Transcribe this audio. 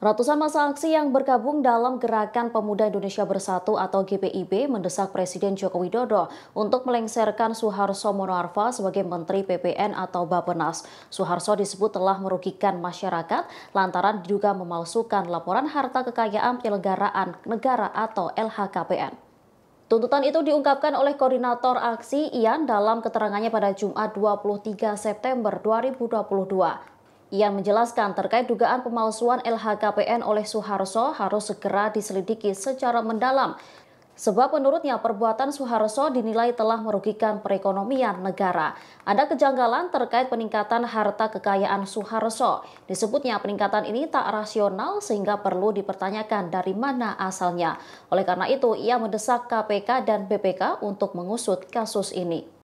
Ratusan masa aksi yang bergabung dalam Gerakan Pemuda Indonesia Bersatu atau GPIB mendesak Presiden Joko Widodo untuk melengsarkan Suharso Monoarfa sebagai Menteri PPN atau Bapenas. Suharso disebut telah merugikan masyarakat lantaran diduga memalsukan laporan harta kekayaan penyelenggaraan negara atau LHKPN. Tuntutan itu diungkapkan oleh koordinator aksi Ian dalam keterangannya pada Jumat 23 September 2022. Ia menjelaskan terkait dugaan pemalsuan LHKPN oleh Soeharto harus segera diselidiki secara mendalam. Sebab menurutnya perbuatan Soeharto dinilai telah merugikan perekonomian negara. Ada kejanggalan terkait peningkatan harta kekayaan Soeharto, Disebutnya peningkatan ini tak rasional sehingga perlu dipertanyakan dari mana asalnya. Oleh karena itu, ia mendesak KPK dan BPK untuk mengusut kasus ini.